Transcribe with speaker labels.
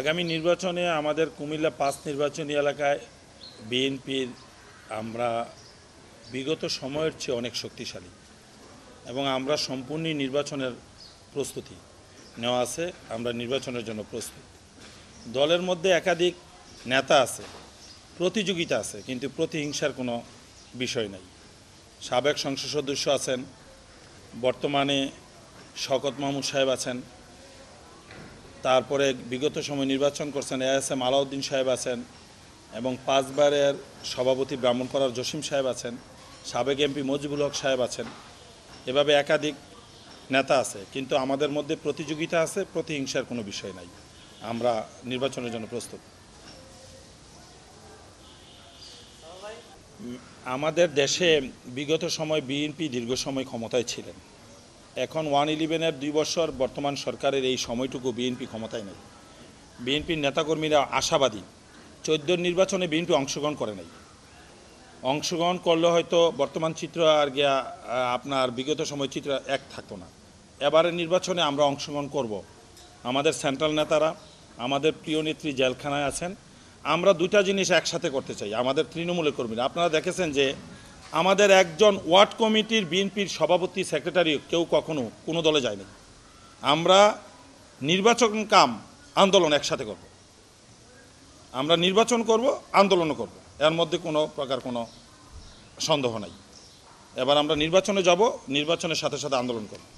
Speaker 1: আগামী নির্বাচনে আমাদের কুমিল্লা পাঁচ নির্বাচনী এলাকায় বিএনপির আমরা বিগত সময়ের চেয়ে অনেক শক্তিশালী এবং আমরা সম্পূর্ণ নির্বাচনের প্রস্তুতি নেওয়া আছে আমরা নির্বাচনের জন্য প্রস্তুত দলের মধ্যে একাধিক নেতা আছে প্রতিযোগিতা আছে কিন্তু প্রতিহিংসার কোনো বিষয় নাই সাবেক সংসদ সদস্য আছেন বর্তমানে শকত মাহমুদ সাহেব আছেন তারপরে বিগত সময় নির্বাচন করছেন এস এম আলাউদ্দিন সাহেব আছেন এবং পাঁচবারের সভাপতি ব্রাহ্মণপাড়ার জসিম সাহেব আছেন সাবেক এমপি মজিবুল হক সাহেব আছেন এভাবে একাধিক নেতা আছে কিন্তু আমাদের মধ্যে প্রতিযোগিতা আছে প্রতিহিংসার কোনো বিষয় নাই আমরা নির্বাচনের জন্য প্রস্তুত আমাদের দেশে বিগত সময় বিএনপি দীর্ঘ সময় ক্ষমতায় ছিলেন এখন ওয়ান ইলেভেনের দুই বছর বর্তমান সরকারের এই সময়টুকু বিএনপি ক্ষমতায় নেই বিএনপির নেতাকর্মীরা আশাবাদী চোদ্দ নির্বাচনে বিএনপি অংশগ্রহণ করে নাই অংশগ্রহণ করলে হয়তো বর্তমান চিত্র আর গিয়া আপনার বিগত সময় চিত্র এক থাকতো না এবারের নির্বাচনে আমরা অংশগ্রহণ করব। আমাদের সেন্ট্রাল নেতারা আমাদের প্রিয় নেত্রী জেলখানায় আছেন আমরা দুটা জিনিস একসাথে করতে চাই আমাদের তৃণমূলের কর্মীরা আপনারা দেখেছেন যে আমাদের একজন ওয়ার্ড কমিটির বিএনপির সভাপতি সেক্রেটারি কেউ কখনো কোনো দলে যায়নি আমরা নির্বাচন কাম আন্দোলন একসাথে করব আমরা নির্বাচন করব আন্দোলনও করব এর মধ্যে কোনো প্রকার কোনো সন্দেহ নাই এবার আমরা নির্বাচনে যাব নির্বাচনের সাথে সাথে আন্দোলন করব